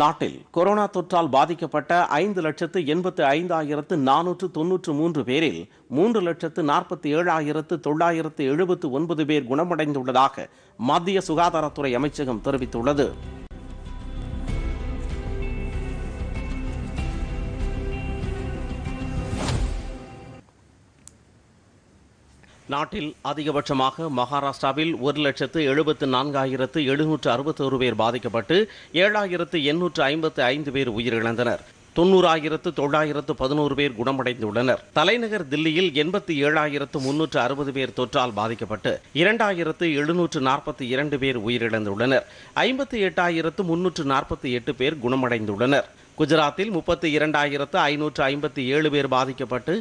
நாட்டில் கொரோனா தொற்றால் பாதிக்கப்பட்ட ஐந்து லட்சத்து எண்பத்து ஐந்தாயிரத்து நானூற்று தொன்னூற்று மூன்று பேரில் மூன்று லட்சத்து நாற்பத்தி ஏழாயிரத்து தொள்ளாயிரத்து எழுபத்து ஒன்பது பேர் குணமடைந்துள்ளதாக மத்திய சுகாதாரத்துறை அமைச்சகம் தெரிவித்துள்ளது நாட்டில் அதிகபட்சமாக மகாராஷ்டிராவில் ஒரு லட்சத்து எழுபத்து நான்காயிரத்து எழுநூற்று அறுபத்தோரு பேர் பாதிக்கப்பட்டு ஏழாயிரத்து எண்ணூற்று ஐம்பத்து ஐந்து பேர் உயிரிழந்தனர் தொண்ணூறாயிரத்து தொள்ளாயிரத்து பதினோரு பேர் குணமடைந்துள்ளனர் தலைநகர் தில்லியில் எண்பத்தி ஏழாயிரத்து முன்னூற்று அறுபது பேர் தொற்றால் பாதிக்கப்பட்டு இரண்டாயிரத்து எழுநூற்று நாற்பத்தி இரண்டு பேர் உயிரிழந்துள்ளனர் ஐம்பத்தி எட்டாயிரத்து முன்னூற்று நாற்பத்தி எட்டு பேர் குணமடைந்துள்ளனர் குஜராத்தில் முப்பத்தி இரண்டாயிரத்து ஐநூற்று ஐம்பத்தி ஏழு பேர் பாதிக்கப்பட்டு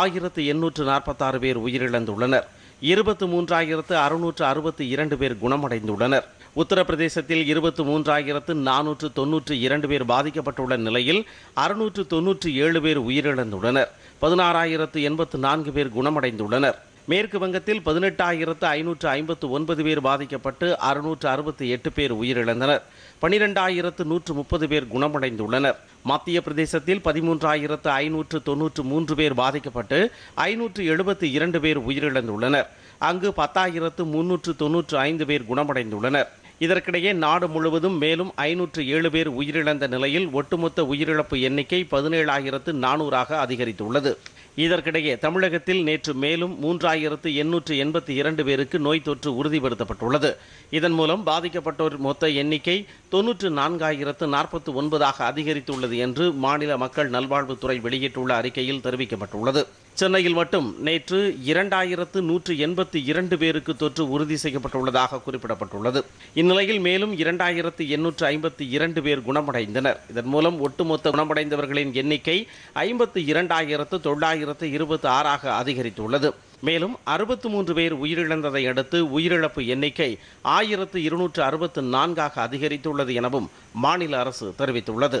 ஆயிரத்து எண்ணூற்று நாற்பத்தாறு பேர் உயிரிழந்துள்ளனர் இருபத்து மூன்றாயிரத்து அறுநூற்று அறுபத்தி இரண்டு பேர் குணமடைந்துள்ளனர் உத்தரப்பிரதேசத்தில் இருபத்து மூன்றாயிரத்து நானூற்று தொன்னூற்று இரண்டு பேர் பாதிக்கப்பட்டுள்ள நிலையில் அறுநூற்று தொன்னூற்று ஏழு பேர் உயிரிழந்துள்ளனர் பதினாறாயிரத்து எண்பத்து நான்கு பேர் குணமடைந்துள்ளனர் மேற்கு வங்கத்தில் பதினெட்டாயிரத்து ஐநூற்று ஐம்பத்து ஒன்பது பேர் பாதிக்கப்பட்டு அறுநூற்று அறுபத்தி எட்டு பேர் உயிரிழந்தனர் பனிரெண்டாயிரத்து நூற்று முப்பது பேர் குணமடைந்துள்ளனர் மத்திய பிரதேசத்தில் பதிமூன்றாயிரத்து ஐநூற்று தொன்னூற்று மூன்று பேர் பாதிக்கப்பட்டு ஐநூற்று எழுபத்தி இரண்டு பேர் உயிரிழந்துள்ளனர் அங்கு பத்தாயிரத்து முன்னூற்று தொன்னூற்று ஐந்து பேர் குணமடைந்துள்ளனர் இதற்கிடையே நாடு முழுவதும் மேலும் ஐநூற்று ஏழு பேர் உயிரிழந்த நிலையில் ஒட்டுமொத்த உயிரிழப்பு எண்ணிக்கை பதினேழாயிரத்து நானூறாக அதிகரித்துள்ளது இதற்கிடையே தமிழகத்தில் நேற்று மேலும் மூன்றாயிரத்து எண்ணூற்று எண்பத்தி இரண்டு பேருக்கு நோய் தொற்று உறுதிப்படுத்தப்பட்டுள்ளது இதன் மூலம் பாதிக்கப்பட்டோர் மொத்த எண்ணிக்கை தொன்னூற்று நான்காயிரத்து நாற்பத்து ஒன்பதாக அதிகரித்துள்ளது என்று மாநில மக்கள் நல்வாழ்வுத்துறை வெளியிட்டுள்ள அறிக்கையில் தெரிவிக்கப்பட்டுள்ளது சென்னையில் மட்டும் நேற்று இரண்டாயிரத்து நூற்று எண்பத்தி இரண்டு பேருக்கு தொற்று உறுதி செய்யப்பட்டுள்ளதாக குறிப்பிடப்பட்டுள்ளது இந்நிலையில் மேலும் இரண்டாயிரத்து எண்ணூற்று ஐம்பத்தி இரண்டு பேர் குணமடைந்தனர் இதன் மூலம் ஒட்டுமொத்த குணமடைந்தவர்களின் எண்ணிக்கை ஐம்பத்து இரண்டாயிரத்து தொள்ளாயிரத்து இருபத்தி ஆறாக அதிகரித்துள்ளது மேலும் அறுபத்து மூன்று பேர் உயிரிழந்ததை அடுத்து உயிரிழப்பு எண்ணிக்கை ஆயிரத்து இருநூற்று அறுபத்து நான்காக அதிகரித்துள்ளது எனவும் மாநில அரசு தெரிவித்துள்ளது